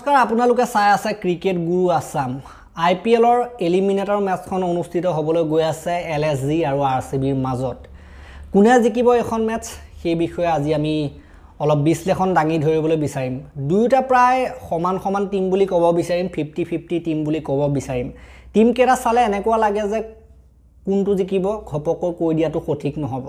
নমস্কাৰ আপোনালোকে চাই আছে cricket Guru Assam I P এলৰ এলিমিনেটৰ মেটচখন অনুষ্ঠিত হ'বলৈ গৈ আছে এল এছ জি আৰু আৰ চি বিৰ মাজত কোনে জিকিব এইখন মেটচ সেই বিষয়ে আজি আমি অলপ বিশ্লেষণ দাঙি ধৰিবলৈ বিচাৰিম দুয়োটা প্ৰায় সমান সমান টীম বুলি ক'ব বিচাৰিম ফিফটি ফিফটি টীম বুলি ক'ব বিচাৰিম টীমকেইটা চালে এনেকুৱা লাগে যে কোনটো জিকিব ঘপককৈ কৈ দিয়াটো সঠিক নহ'ব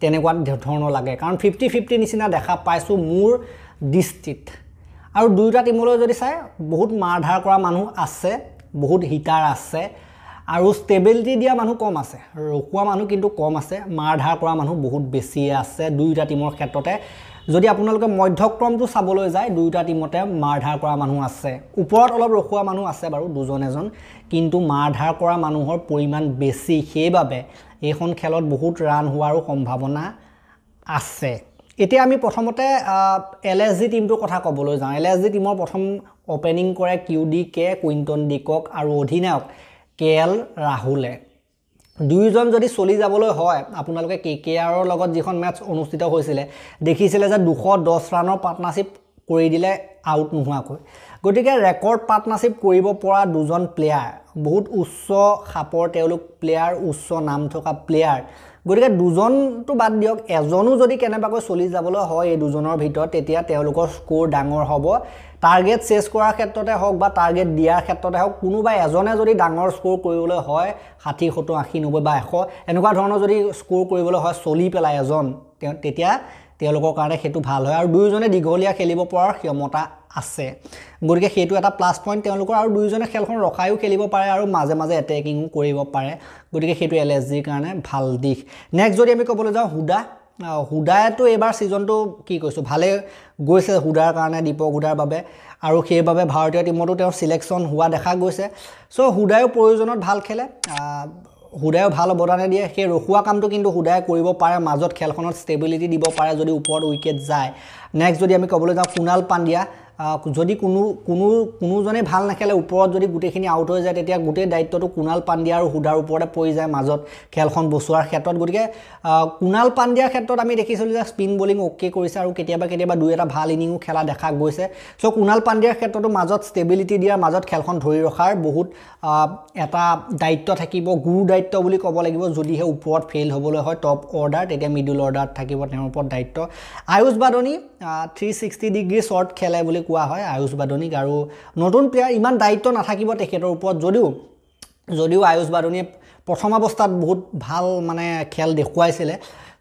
তেনেকুৱা ধৰণৰ লাগে কাৰণ ফিফটি ফিফটি নিচিনা দেখা পাইছোঁ মোৰ দৃষ্টিত আৰু দুয়োটা টীমলৈ যদি চাই বহুত মাৰ ধাৰ কৰা মানুহ আছে বহুত হিটাৰ আছে আৰু ষ্টেবিলিটি দিয়া মানুহ কম আছে ৰখোৱা মানুহ কিন্তু কম আছে মাৰ ধাৰ কৰা মানুহ বহুত বেছিয়ে আছে দুয়োটা টীমৰ ক্ষেত্ৰতে যদি আপোনালোকে মধ্যক্ৰমটো চাবলৈ যায় দুয়োটা টীমতে ধাৰ কৰা মানুহ আছে ওপৰত অলপ ৰখোৱা মানুহ আছে বাৰু দুজন এজন কিন্তু মাৰ ধাৰ কৰা মানুহৰ পৰিমাণ বেছি সেইবাবে এইখন খেলত বহুত ৰাণ হোৱাৰো সম্ভাৱনা আছে এতিয়া আমি প্ৰথমতে এল এছ জি টিমটোৰ কথা ক'বলৈ যাওঁ এল এছ জি টিমৰ প্ৰথম অ'পেনিং কৰে Q D K Quinton de Kock আৰু অধিনায়ক কে এল ৰাহুলে দুয়োজন যদি চলি যাবলৈ হয় আপোনালোকে কে কে আৰৰ লগত যিখন মেটছ অনুষ্ঠিত হৈছিলে দেখিছিলে যে দুশ দহ ৰাণৰ পাৰ্টনাৰশ্বিপ কৰি দিলে আউট নোহোৱাকৈ গতিকে ৰেকৰ্ড পাৰ্টনাৰশ্বিপ কৰিব পৰা দুজন প্লেয়াৰ বহুত উচ্চ সাপৰ তেওঁলোক প্লেয়াৰ উচ্চ নাম থকা প্লেয়াৰ গতিকে দুজনটো বাদ দিয়ক এজনো যদি কেনেবাকৈ চলি যাবলৈ হয় এই দুজনৰ ভিতৰত তেতিয়া তেওঁলোকৰ স্ক'ৰ ডাঙৰ হ'ব টাৰ্গেট চেছ কৰাৰ ক্ষেত্ৰতে হওক বা টাৰ্গেট দিয়াৰ ক্ষেত্ৰতে হওক কোনোবা এজনে যদি ডাঙৰ স্ক'ৰ কৰিবলৈ হয় ষাঠি সত্তৰ আশী নব্বৈ বা এশ এনেকুৱা ধৰণৰ যদি স্ক'ৰ কৰিবলৈ হয় চলি পেলাই এজন তেওঁ তেতিয়া তেওঁলোকৰ কাৰণে সেইটো ভাল হয় আৰু দুয়োজনে দীঘলীয়া খেলিব পৰাৰ ক্ষমতা আছে গতিকে সেইটো এটা প্লাছ পইণ্ট তেওঁলোকৰ আৰু দুয়োজনে খেলখন ৰখায়ো খেলিব পাৰে আৰু মাজে মাজে এটেকিঙো কৰিব পাৰে গতিকে সেইটো এল এছ জিৰ কাৰণে ভাল দিশ নেক্সট যদি আমি ক'বলৈ যাওঁ হুদা হুদায়েতো এইবাৰ ছিজনটো কি কৈছোঁ ভালেই গৈছে হুদাৰ কাৰণে দীপক হুদাৰ বাবে আৰু সেইবাবে ভাৰতীয় টীমতো তেওঁৰ চিলেকশ্যন হোৱা দেখা গৈছে চ' হুদায়ো প্ৰয়োজনত ভাল খেলে সুদায়ো ভাল অৱদানে দিয়ে সেই ৰখোৱা কামটো কিন্তু সুদায় কৰিব পাৰে মাজত খেলখনত ষ্টেবিলিটি দিব পাৰে যদি ওপৰত উইকেট যায় নেক্সট যদি আমি ক'বলৈ যাওঁ কুণাল পাণ্ডিয়া যদি কোনো কোনো কোনোজনে ভাল নেখেলে ওপৰত যদি গোটেইখিনি আউট হৈ যায় তেতিয়া গোটেই দায়িত্বটো কুণাল পাণ্ডিয়া আৰু সুধাৰ ওপৰতে পৰি যায় মাজত খেলখন বচোৱাৰ ক্ষেত্ৰত গতিকে কুণাল পাণ্ডিয়াৰ ক্ষেত্ৰত আমি দেখিছিলোঁ যে স্পিন বলিং অ'কে কৰিছে আৰু কেতিয়াবা কেতিয়াবা দুই এটা ভাল ইনিঙো খেলা দেখা গৈছে চ' কুণাল পাণ্ডিয়াৰ ক্ষেত্ৰতো মাজত ষ্টেবিলিটি দিয়াৰ মাজত খেলখন ধৰি ৰখাৰ বহুত এটা দায়িত্ব থাকিব গুৰু দায়িত্ব বুলি ক'ব লাগিব যদিহে ওপৰত ফেইল হ'বলৈ হয় টপ অৰ্ডাৰ তেতিয়া মিডল অৰ্ডাৰত থাকিব তেওঁৰ ওপৰত দায়িত্ব Ayush Badoni three sixty degree shot খেলে বুলি কোৱা হয় আয়ুষ বাদনীক আৰু নতুন প্লেয়াৰ ইমান দায়িত্ব নাথাকিব তেখেতৰ ওপৰত যদিও যদিও আয়ুষ বাদনীয়ে প্ৰথম অৱস্থাত বহুত ভাল মানে খেল দেখুৱাইছিলে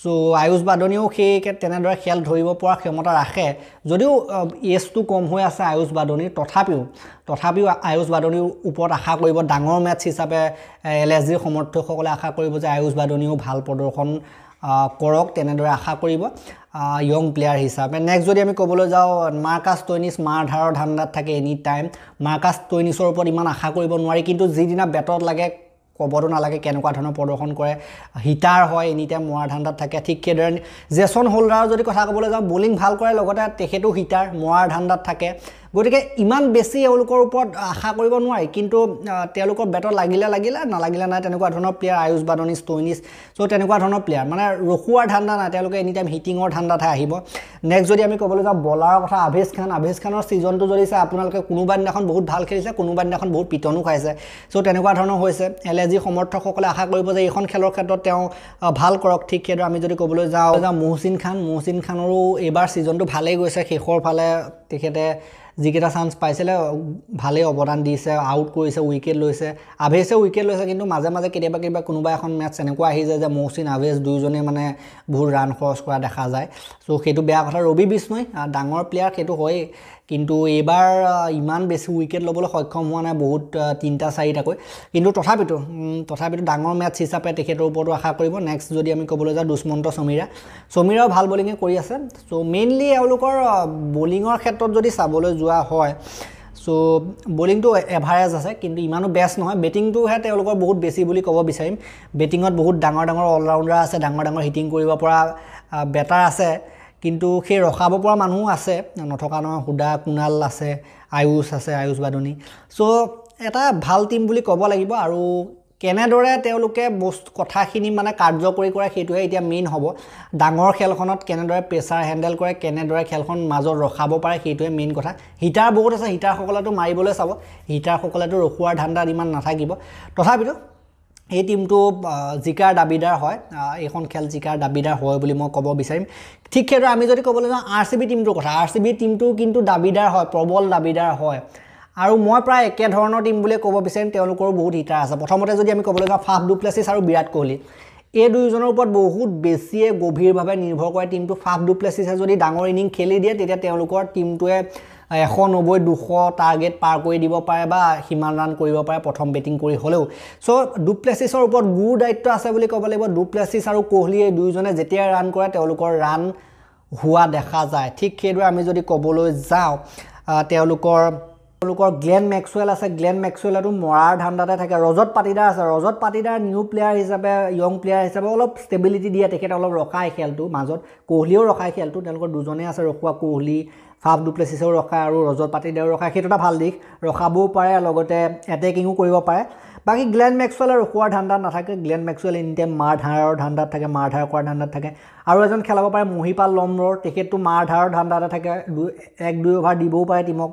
ছ' আয়ুষ বাদনীয়েও সেই তেনেদৰে খেল ধৰিব পৰা ক্ষমতা ৰাখে যদিও এজটো কম হৈ আছে আয়ুষ বাদনীৰ তথাপিও তথাপিও আয়ুষ বাদনীৰ ওপৰত আশা কৰিব ডাঙৰ মেটছ হিচাপে এল এছ জিৰ সমৰ্থকসকলে আশা কৰিব যে আয়ুষ বাদনীয়েও ভাল প্ৰদৰ্শন কৰক তেনেদৰে আশা কৰিব ইয়ং প্লেয়াৰ হিচাপে নেক্সট যদি আমি ক'বলৈ যাওঁ মাৰ্কাছ টইনিছ মাৰধাৰৰ ধাণ্ডাত থাকে এনি টাইম মাৰ্কাছ টইনিছৰ ওপৰত ইমান আশা কৰিব নোৱাৰি কিন্তু যিদিনা বেটত লাগে ক'বতো নালাগে কেনেকুৱা ধৰণৰ প্ৰদৰ্শন কৰে হিটাৰ হয় এনি টাইম মৰাৰ ধাণ্ডাত থাকে ঠিক সেইদৰে জেছন হোল্ডাৰৰ যদি কথা ক'বলৈ যাওঁ বলিং ভাল কৰে লগতে তেখেতো হিটাৰ মৰাৰ ধাণ্ডাত থাকে গতিকে ইমান বেছি এওঁলোকৰ ওপৰত আশা কৰিব নোৱাৰি কিন্তু তেওঁলোকৰ বেটত লাগিলে লাগিলে নালাগিলে নাই তেনেকুৱা ধৰণৰ প্লেয়াৰ আয়ুষ বাদনিছ টইনিছ চ' তেনেকুৱা ধৰণৰ প্লেয়াৰ মানে ৰখোৱাৰ ধান্দা নাই তেওঁলোকে এনিটাইম হিটিঙৰ ধান্দাতহে আহিব নেক্সট যদি আমি ক'বলৈ যাওঁ বলাৰৰ কথা আভেজ খান আভেজ খানৰ ছিজনটো যদি চাই আপোনালোকে কোনোবা দিনাখন বহুত ভাল খেলিছে কোনোবা দিনাখন বহুত পিটনো খাইছে চ' তেনেকুৱা ধৰণৰ হৈছে এল এ জি সমৰ্থকসকলে আশা কৰিব যে এইখন খেলৰ ক্ষেত্ৰত তেওঁ ভাল কৰক ঠিক সেইদৰে আমি যদি ক'বলৈ যাওঁ যাওঁ মহচিন খান মহচিন খানৰো এইবাৰ ছিজনটো ভালেই গৈছে শেষৰ ফালে তেখেতে যিকেইটা চান্স পাইছিলে ভালেই অৱদান দিছে আউট কৰিছে উইকেট লৈছে আভেছে উইকেট লৈছে কিন্তু মাজে মাজে কেতিয়াবা কেতিয়াবা কোনোবা এখন মেটচ এনেকুৱা আহি যায় যে মৌচিন আভেজ দুয়োজনে মানে বহুত ৰাণ খৰচ কৰা দেখা যায় চ' সেইটো বেয়া কথা ৰবি বিষ্ণই ডাঙৰ প্লেয়াৰ সেইটো হয়েই কিন্তু এইবাৰ ইমান বেছি উইকেট ল'বলৈ সক্ষম হোৱা নাই বহুত তিনিটা চাৰিটাকৈ কিন্তু তথাপিতো তথাপিতো ডাঙৰ মেটছ হিচাপে তেখেতৰ ওপৰতো আশা কৰিব নেক্সট যদি আমি ক'বলৈ যাওঁ দুষ্মন্ত চমীৰা সমীৰাও ভাল বলিঙে কৰি আছে চ' মেইনলি এওঁলোকৰ বলিঙৰ ক্ষেত্ৰত যদি চাবলৈ যোৱা হয় চ' বলিংটো এভাৰেজ আছে কিন্তু ইমানো বেষ্ট নহয় বেটিংটোহে তেওঁলোকৰ বহুত বেছি বুলি ক'ব বিচাৰিম বেটিঙত বহুত ডাঙৰ ডাঙৰ অলৰাউণ্ডাৰ আছে ডাঙৰ ডাঙৰ হিটিং কৰিব পৰা বেটাৰ আছে কিন্তু সেই ৰখাব পৰা মানুহো আছে নথকা নহয় সুদা কুণাল আছে আয়ুষ আছে আয়ুষ বাদনী চ' এটা ভাল টীম বুলি ক'ব লাগিব আৰু কেনেদৰে তেওঁলোকে বস্তু কথাখিনি মানে কাৰ্যকৰী কৰে সেইটোহে এতিয়া মেইন হ'ব ডাঙৰ খেলখনত কেনেদৰে প্ৰেছাৰ হেণ্ডেল কৰে কেনেদৰে খেলখন মাজত ৰখাব পাৰে সেইটোৱে মেইন কথা হিটাৰ বহুত আছে হিটাৰসকলেতো মাৰিবলৈ চাব হিটাৰসকলেতো ৰখোৱাৰ ধান্দাত ইমান নাথাকিব তথাপিতো এই টিমটো জিকাৰ দাবীদাৰ হয় এইখন খেল জিকাৰ দাবীদাৰ হয় বুলি মই ক'ব বিচাৰিম ঠিক সেইদৰে আমি যদি ক'বলৈ যাওঁ আৰ চি বি টিমটোৰ কথা আৰ চি বি টিমটো কিন্তু দাবীদাৰ হয় প্ৰবল দাবীদাৰ হয় আৰু মই প্ৰায় একেধৰণৰ টীম বুলিয়ে ক'ব বিচাৰিম তেওঁলোকৰো বহুত হিটাৰ আছে প্ৰথমতে যদি আমি ক'বলৈ যাওঁ ফাফ ডুপ্লেচিছ আৰু বিৰাট কোহলি এই দুয়োজনৰ ওপৰত বহুত বেছিয়ে গভীৰভাৱে নিৰ্ভৰ কৰে টীমটো ফাফ ডুপ্লেচিছে যদি ডাঙৰ ইনিং খেলি দিয়ে তেতিয়া তেওঁলোকৰ টীমটোৱে এশ নব্বৈ দুশ টাৰ্গেট পাৰ কৰি দিব পাৰে বা সিমান ৰাণ কৰিব পাৰে প্ৰথম বেটিং কৰি হ'লেও চ' ডুপ্লেচিছৰ ওপৰত গুৰু দায়িত্ব আছে বুলি ক'ব লাগিব ডুপ্লেচিছ আৰু কোহলি এই দুয়োজনে যেতিয়াই ৰাণ কৰে তেওঁলোকৰ ৰাণ হোৱা দেখা যায় ঠিক সেইদৰে আমি যদি ক'বলৈ যাওঁ তেওঁলোকৰ তেওঁলোকৰ গ্লেন মেক্সুৱেল আছে গ্লেন মেক্সুৱেলতো মৰাৰ ধান্দাতে থাকে ৰজত পাটিদাৰ আছে ৰজত পাটিদাৰ নিউ প্লেয়াৰ হিচাপে য়ং প্লেয়াৰ হিচাপে অলপ ষ্টেবিলিটি দিয়ে তেখেতে অলপ ৰখায় খেলটো মাজত কোহলিও ৰখায় খেলটো তেওঁলোকৰ দুজনেই আছে ৰখোৱা কোহলি ফাফ ডুপ্লেচিছেও ৰখায় আৰু ৰজত পাতি দেও ৰখায় সেইটো এটা ভাল দিশ ৰখাবও পাৰে লগতে এটেকিঙো কৰিব পাৰে বাকী গ্লেন মেক্সুৱেলে ৰখোৱাৰ ধান্দাত নাথাকে গ্লেন মেক্সুৱেল ইনটেম মাৰ ধাৰৰ ধান্দাত থাকে মাৰ ধাৰ কৰাৰ ধান্দাত থাকে আৰু এজন খেলাব পাৰে মহিপাল লম্বৰ তেখেতটো মাৰ ধাৰৰ ধান্দা এটা থাকে দুই এক দুই অভাৰ দিবও পাৰে টিমক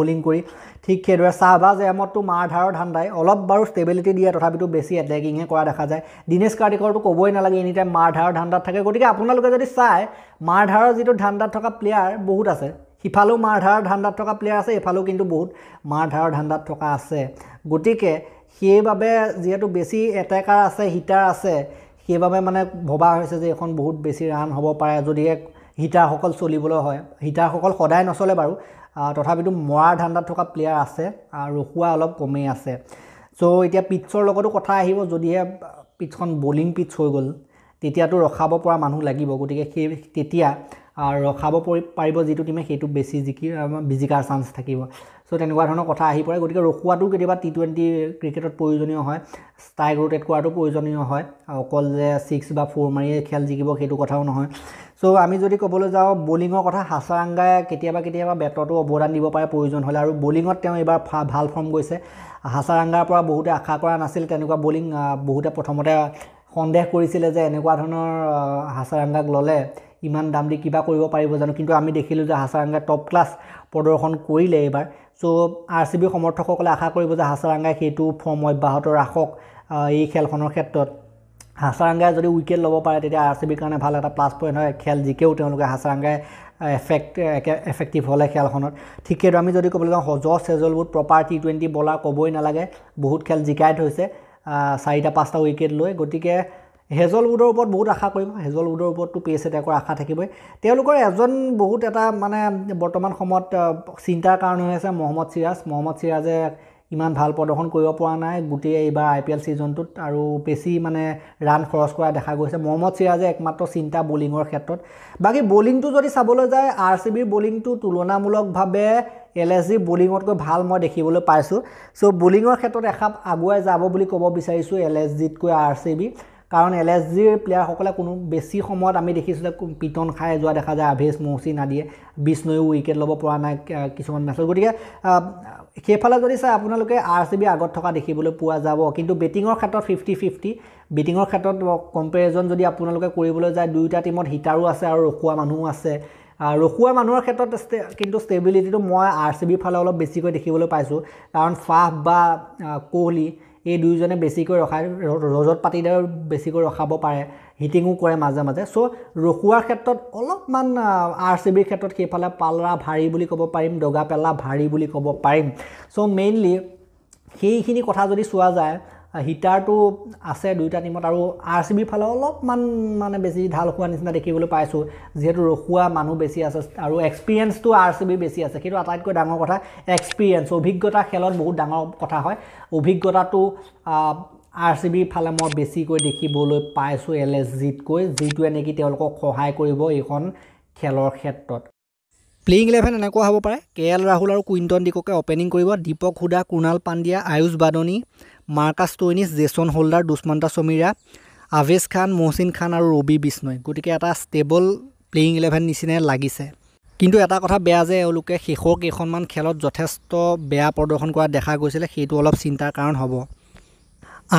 বলিং কৰি ঠিক সেইদৰে শ্বাহবাজ এহমদটো মাৰ ধাৰৰ ধান্দাই অলপ বাৰু ষ্টেবিলিটি দিয়ে তথাপিতো বেছি এটেকিঙে কৰা দেখা যায় দিনেশ কাৰ্তিকৰটো ক'বই নালাগে এনি টাইম মাৰ ধাৰৰ ধান্দাত থাকে গতিকে আপোনালোকে যদি চায় মাৰ ধাৰৰ যিটো ধান্দাত থকা প্লেয়াৰ বহুত আছে সিফালেও মাৰ ধাৰৰ ধান্দাত থকা প্লেয়াৰ আছে এইফালেও কিন্তু বহুত মাৰ ধাৰৰ ধান্দাত থকা আছে গতিকে সেইবাবে যিহেতু বেছি এটেকাৰ আছে হিটাৰ আছে সেইবাবে মানে ভবা হৈছে যে এইখন বহুত বেছি ৰান হ'ব পাৰে যদিহে হিটাৰসকল চলিবলৈ হয় হিটাৰসকল সদায় নচলে বাৰু তথাপিতো মৰাৰ ধান্দাত থকা প্লেয়াৰ আছে আৰু ৰখোৱা অলপ কমেই আছে চ' এতিয়া পিটছৰ লগতো কথা আহিব যদিহে পিটছখন বলিং পিটছ হৈ গ'ল তেতিয়াতো ৰখাব পৰা মানুহ লাগিব গতিকে সেই তেতিয়া ৰখাব পৰি পাৰিব যিটো টীমে সেইটো বেছি জিকি জিকাৰ চান্স থাকিব চ' তেনেকুৱা ধৰণৰ কথা আহি পৰে গতিকে ৰখোৱাটো কেতিয়াবা টি টুৱেণ্টি ক্ৰিকেটত প্ৰয়োজনীয় হয় ষ্ট্ৰাইক ৰোটেট কৰাটো প্ৰয়োজনীয় হয় অকল যে ছিক্স বা ফ'ৰ মাৰিয়ে খেল জিকিব সেইটো কথাও নহয় চ' আমি যদি ক'বলৈ যাওঁ বলিঙৰ কথা হাছাৰাংগাই কেতিয়াবা কেতিয়াবা বেটতো অৱদান দিব পাৰে প্ৰয়োজন হ'লে আৰু বলিঙত তেওঁ এইবাৰ ভা ভাল ফৰ্ম গৈছে হাছাৰাংগাৰ পৰা বহুতে আশা কৰা নাছিল তেনেকুৱা বলিং বহুতে প্ৰথমতে সন্দেহ কৰিছিলে যে এনেকুৱা ধৰণৰ হাছাৰাংগাক ল'লে ইমান দাম দি কিবা কৰিব পাৰিব জানো কিন্তু আমি দেখিলোঁ যে হাছাৰাংগাই টপ ক্লাছ প্ৰদৰ্শন কৰিলে এইবাৰ চ' আৰ চি বি সমৰ্থকসকলে আশা কৰিব যে হাছাৰাংগাই সেইটো ফৰ্ম অব্যাহত ৰাখক এই খেলখনৰ ক্ষেত্ৰত হাছাৰাংগাই যদি উইকেট ল'ব পাৰে তেতিয়া আৰ চি বিৰ কাৰণে ভাল এটা প্লাছ পইণ্ট হয় খেল জিকেও তেওঁলোকে হাছাৰাংগাই এফেক্ট একে এফেক্টিভ হ'লে খেলখনত ঠিক সেইটো আমি যদি ক'বলৈ যাওঁ সজ চেজল প্ৰপাৰ টি টুৱেণ্টি বলাৰ ক'বই নালাগে বহুত খেল জিকাই থৈছে চাৰিটা পাঁচটা উইকেট লৈ গতিকে হেজল উডৰ ওপৰত বহুত আশা কৰিম হেজল উডৰ ওপৰতো পি এছ এটেকৰ আশা থাকিবই তেওঁলোকৰ এজন বহুত এটা মানে বৰ্তমান সময়ত চিন্তাৰ কাৰণ হৈ আছে মহম্মদ চিৰাজ মহম্মদ চিৰাজে ইমান ভাল প্ৰদৰ্শন কৰিব পৰা নাই গোটেই এইবাৰ আই পি এল ছিজনটোত আৰু বেছি মানে ৰাণ খৰচ কৰা দেখা গৈছে মহম্মদ চিৰাজে একমাত্ৰ চিন্তা বলিঙৰ ক্ষেত্ৰত বাকী বলিংটো যদি চাবলৈ যায় আৰ চি বিৰ বলিংটো তুলনামূলকভাৱে এল এছ জি বলিঙতকৈ ভাল মই দেখিবলৈ পাইছোঁ চ' বলিঙৰ ক্ষেত্ৰত এসাপ আগুৱাই যাব বুলি ক'ব বিচাৰিছোঁ এল এছ জিতকৈ আৰ চি বি কাৰণ এল এছ জিৰ প্লেয়াৰসকলে কোনো বেছি সময়ত আমি দেখিছোঁ যে পিটন খাই যোৱা দেখা যায় আভেজ মৌচিন আদিয়ে বিছ নৈও উইকেট ল'ব পৰা নাই কিছুমান মেচত গতিকে সেইফালে যদি চাই আপোনালোকে আৰ চি বি আগত থকা দেখিবলৈ পোৱা যাব কিন্তু বেটিঙৰ ক্ষেত্ৰত ফিফটি ফিফটি বেটিঙৰ ক্ষেত্ৰত কম্পেৰিজন যদি আপোনালোকে কৰিবলৈ যায় দুয়োটা টীমত হিটাৰো আছে আৰু ৰখোৱা মানুহো আছে ৰখোৱা মানুহৰ ক্ষেত্ৰত কিন্তু ষ্টেবিলিটিটো মই আৰ চি বিৰ ফালে অলপ বেছিকৈ দেখিবলৈ পাইছোঁ কাৰণ ফাহ বা কোহলি এই দুয়োজনে বেছিকৈ ৰখাই ৰজত পাতিদাৰ বেছিকৈ ৰখাব পাৰে হিটিঙো কৰে মাজে মাজে চ' ৰখোৱাৰ ক্ষেত্ৰত অলপমান আৰ চি বিৰ ক্ষেত্ৰত সেইফালে পালৰা ভাৰী বুলি ক'ব পাৰিম দগা পেলা ভাৰী বুলি ক'ব পাৰিম চ' মেইনলি সেইখিনি কথা যদি চোৱা যায় হিটাৰটো আছে দুয়োটা টিমত আৰু আৰ চি বি ফালে অলপমান মানে বেছি ঢাল হোৱা নিচিনা দেখিবলৈ পাইছোঁ যিহেতু ৰখোৱা মানুহ বেছি আছে আৰু এক্সপিৰিয়েঞ্চটো আৰ চি বি বেছি আছে সেইটো আটাইতকৈ ডাঙৰ কথা এক্সপিৰিয়েঞ্চ অভিজ্ঞতা খেলত বহুত ডাঙৰ কথা হয় অভিজ্ঞতাটো আৰ চি বি ফালে মই বেছিকৈ দেখিবলৈ পাইছোঁ এল এছ জিতকৈ যিটোৱে নেকি তেওঁলোকক সহায় কৰিব এইখন খেলৰ ক্ষেত্ৰত প্লেইং ইলেভেন এনেকুৱা হ'ব পাৰে কে এল ৰাহুল আৰু কুইণ্টন দিককে অ'পেনিং কৰিব Deepak Hooda Krunal Pandya Ayush Badoni Marcus Stoinis Jason Holder Dushmantha Chameera Avesh Khan Mohsin Khan আৰু ৰবি বিষ্ণই গতিকে এটা ষ্টেবল প্লেয়িং ইলেভেন নিচিনাই লাগিছে কিন্তু এটা কথা বেয়া যে এওঁলোকে শেষৰ কেইখনমান খেলত যথেষ্ট বেয়া প্ৰদৰ্শন কৰা দেখা গৈছিলে সেইটো অলপ চিন্তাৰ কাৰণ হ'ব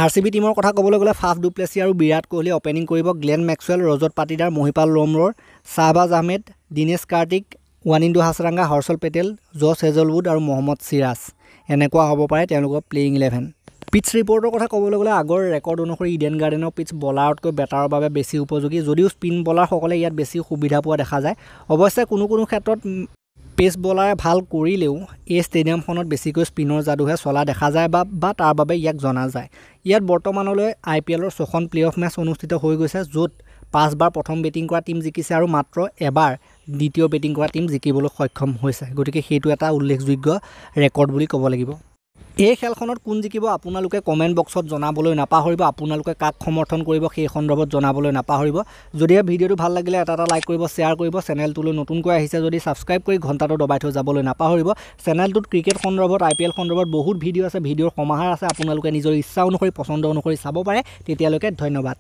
আৰ চি বি টিমৰ কথা ক'বলৈ গ'লে ফাফ ডুপ্লেচি আৰু বিৰাট কোহলিয়ে অ'পেনিং কৰিব Glenn Maxwell Rajat Patidar Mahipal Lomror Shahbaz Ahmed Dinesh Karthik Wanindu Hasaranga Harshal Patel Josh Hazlewood আৰু মহম্মদ চিৰাজ এনেকুৱা হ'ব পাৰে তেওঁলোকৰ প্লেয়িং ইলেভেন পিটছ ৰিপৰ্টৰ কথা ক'বলৈ গ'লে আগৰ ৰেকৰ্ড অনুসৰি ইডেন গাৰ্ডেনৰ পিটছ বলাৰতকৈ বেটাৰৰ বাবে বেছি উপযোগী যদিও স্পিন বলাৰসকলে ইয়াত বেছি সুবিধা পোৱা দেখা যায় অৱশ্যে কোনো কোনো ক্ষেত্ৰত পেচ বলাৰে ভাল কৰিলেও এই ষ্টেডিয়ামখনত বেছিকৈ স্পিনৰ যাদুহে চলা দেখা যায় বা বা তাৰ বাবে ইয়াক জনা যায় ইয়াত বৰ্তমানলৈ আই পি এলৰ ছখন প্লে অফ মেচ অনুষ্ঠিত হৈ গৈছে য'ত পাঁচবাৰ প্ৰথম বেটিং কৰা টীম জিকিছে আৰু মাত্ৰ এবাৰ দ্বিতীয় বেটিং কৰা টীম জিকিবলৈ সক্ষম হৈছে গতিকে সেইটো এটা উল্লেখযোগ্য ৰেকৰ্ড বুলি ক'ব লাগিব এই খেলখনত কোন জিকিব আপোনালোকে কমেণ্ট বক্সত জনাবলৈ নাপাহৰিব আপোনালোকে কাক সমৰ্থন কৰিব সেই সন্দৰ্ভত জনাবলৈ নাপাহৰিব যদিহে ভিডিঅ'টো ভাল লাগিলে এটা এটা লাইক কৰিব শ্বেয়াৰ কৰিব চেনেলটোলৈ নতুনকৈ আহিছে যদি ছাবস্ক্ৰাইব কৰি ঘণ্টাটো দবাই থৈ যাবলৈ নাপাহৰিব চেনেলটোত ক্ৰিকেট সন্দৰ্ভত আই পি এল সন্দৰ্ভত বহুত ভিডিঅ' আছে ভিডিঅ'ৰ সমাহাৰ আছে আপোনালোকে নিজৰ ইচ্ছা অনুসৰি পচন্দ অনুসৰি চাব পাৰে তেতিয়ালৈকে ধন্যবাদ